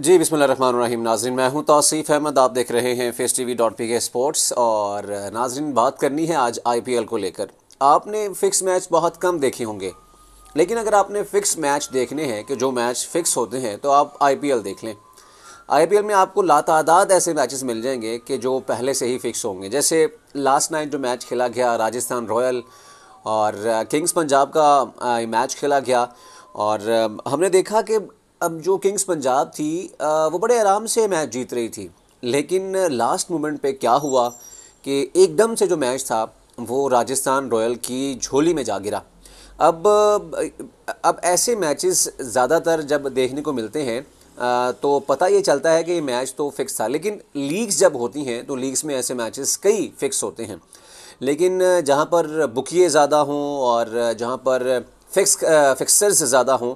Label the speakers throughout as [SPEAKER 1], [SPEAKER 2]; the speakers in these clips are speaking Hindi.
[SPEAKER 1] जी बिसमीम नाजरन मैं हूं तौसीफ़ अहमद आप देख रहे हैं face T V dot P के स्पोर्ट्स और नाजरन बात करनी है आज आई पी एल को लेकर आपने फ़िक्स मैच बहुत कम देखे होंगे लेकिन अगर आपने फ़िक्स मैच देखने हैं कि जो मैच फ़िक्स होते हैं तो आप आई पी एल देख लें आई पी एल में आपको लातादाद ऐसे मैचेस मिल जाएंगे कि जो पहले से ही फ़िक्स होंगे जैसे लास्ट नाइट जो मैच खेला गया राजस्थान रॉयल और किंग्स पंजाब का मैच खेला गया और हमने देखा कि अब जो किंग्स पंजाब थी वो बड़े आराम से मैच जीत रही थी लेकिन लास्ट मोमेंट पे क्या हुआ कि एकदम से जो मैच था वो राजस्थान रॉयल की झोली में जा गिरा अब अब ऐसे मैचेस ज़्यादातर जब देखने को मिलते हैं तो पता ये चलता है कि ये मैच तो फिक्स था लेकिन लीग्स जब होती हैं तो लीग्स में ऐसे मैचेस कई फिक्स होते हैं लेकिन जहाँ पर बुकिए ज़्यादा हों और जहाँ पर फिक्स फिक्सर uh, से ज़्यादा हों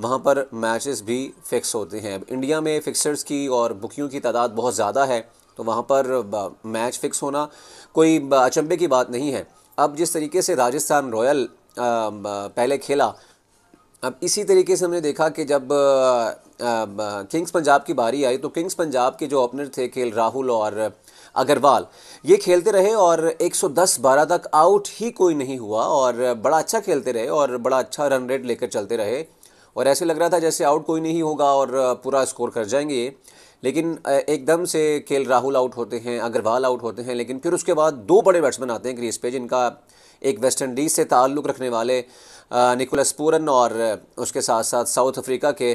[SPEAKER 1] वहाँ पर मैचेस भी फिक्स होते हैं इंडिया में फिक्सर्स की और बुकियों की तादाद बहुत ज़्यादा है तो वहाँ पर मैच फिक्स होना कोई अचंभे की बात नहीं है अब जिस तरीके से राजस्थान रॉयल पहले खेला अब इसी तरीके से हमने देखा कि जब किंग्स पंजाब की बारी आई तो किंग्स पंजाब के जो ओपनर थे खेल राहुल और अग्रवाल ये खेलते रहे और 110 बारह तक आउट ही कोई नहीं हुआ और बड़ा अच्छा खेलते रहे और बड़ा अच्छा रन रेट लेकर चलते रहे और ऐसे लग रहा था जैसे आउट कोई नहीं होगा और पूरा स्कोर कर जाएंगे ये लेकिन एकदम से खेल राहुल आउट होते हैं अग्रवाल आउट होते हैं लेकिन फिर उसके बाद दो बड़े बैट्समैन आते हैं क्रीज पे जिनका एक वेस्ट इंडीज़ से ताल्लुक़ रखने वाले निकोलस पूरन और उसके साथ साथ साउथ अफ्रीका के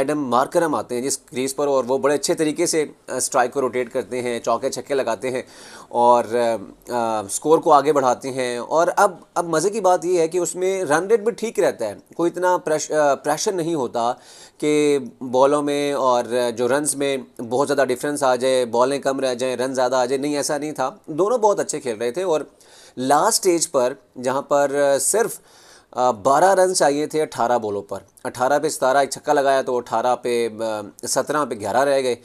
[SPEAKER 1] एडम मार्करम आते हैं जिस क्रीज पर और वो बड़े अच्छे तरीके से स्ट्राइक को रोटेट करते हैं चौके छक्के लगाते हैं और आ, स्कोर को आगे बढ़ाते हैं और अब अब मज़े की बात यह है कि उसमें रन रेट भी ठीक रहता है कोई इतना प्रेश, प्रेशर नहीं होता कि बॉलों में और जो रन्स में बहुत ज़्यादा डिफरेंस आ जाए बॉलें कम रह जाएँ रन ज़्यादा आ जाए नहीं ऐसा नहीं था दोनों बहुत अच्छे खेल रहे थे और लास्ट स्टेज पर जहाँ पर सिर्फ बारह रन चाहिए थे अट्ठारह बॉलों पर अट्ठारह पे सतारह एक छक्का लगाया तो अठारह पे सत्रह पे ग्यारह रह गए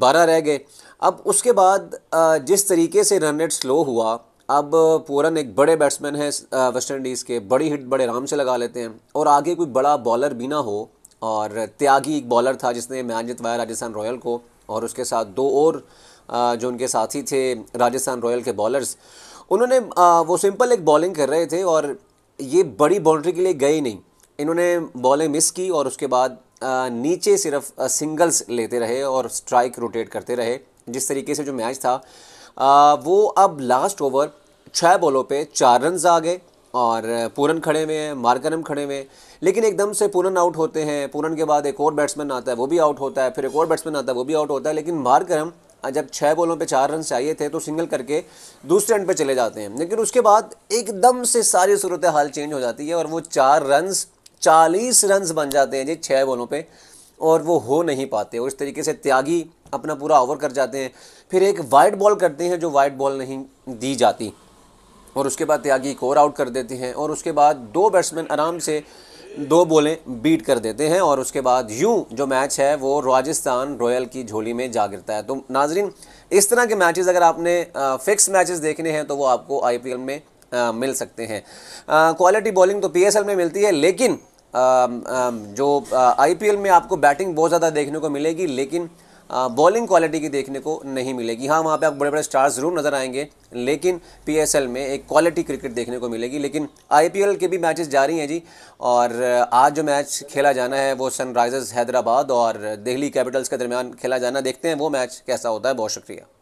[SPEAKER 1] बारह रह गए अब उसके बाद जिस तरीके से रन रेट स्लो हुआ अब पूरन एक बड़े बैट्समैन हैं वेस्ट इंडीज़ के बड़ी हिट बड़े आराम से लगा लेते हैं और आगे कोई बड़ा बॉलर भी ना हो और त्यागी एक बॉलर था जिसने मैच जितवाया राजस्थान रॉयल को और उसके साथ दो और जो उनके साथी थे राजस्थान रॉयल के बॉलर्स उन्होंने वो सिंपल एक बॉलिंग कर रहे थे और ये बड़ी बाउंड्री के लिए गए नहीं इन्होंने बॉलें मिस की और उसके बाद नीचे सिर्फ सिंगल्स लेते रहे और स्ट्राइक रोटेट करते रहे जिस तरीके से जो मैच था वो अब लास्ट ओवर छः बॉलों पे चार रन आ गए और पूरन खड़े हुए हैं मार्करम खड़े हुए हैं लेकिन एकदम से पूरन आउट होते हैं पूरन के बाद एक और बैट्समैन आता है वो भी आउट होता है फिर एक और बैट्समैन आता है वो भी आउट होता है लेकिन मार्करम जब छः बॉलों पे चार रन चाहिए थे तो सिंगल करके दूसरे एंड पे चले जाते हैं लेकिन उसके बाद एकदम से सारी सूरत हाल चेंज हो जाती है और वो चार रन चालीस रन बन जाते हैं जी छः बॉलों पर और वो हो नहीं पाते और इस तरीके से त्यागी अपना पूरा ओवर कर जाते हैं फिर एक वाइट बॉल करते हैं जो वाइट बॉल नहीं दी जाती और उसके बाद त्यागी को और आउट कर देते हैं और उसके बाद दो बैट्समैन आराम से दो बोलें बीट कर देते हैं और उसके बाद यूं जो मैच है वो राजस्थान रॉयल की झोली में जा गिरता है तो नाजरीन इस तरह के मैचेस अगर आपने फिक्स मैचेस देखने हैं तो वो आपको आईपीएल में आ, मिल सकते हैं क्वालिटी बॉलिंग तो पीएसएल में मिलती है लेकिन आ, आ, जो आईपीएल में आपको बैटिंग बहुत ज़्यादा देखने को मिलेगी लेकिन बॉलिंग क्वालिटी की देखने को नहीं मिलेगी हाँ वहाँ पे आप बड़े बड़े स्टार्स ज़रूर नज़र आएंगे लेकिन पीएसएल में एक क्वालिटी क्रिकेट देखने को मिलेगी लेकिन आईपीएल के भी मैचेस रही हैं जी और आज जो मैच खेला जाना है वो सनराइज़र्स हैदराबाद और दिल्ली कैपिटल्स के दरमियान खेला जाना देखते हैं वो मैच कैसा होता है बहुत शुक्रिया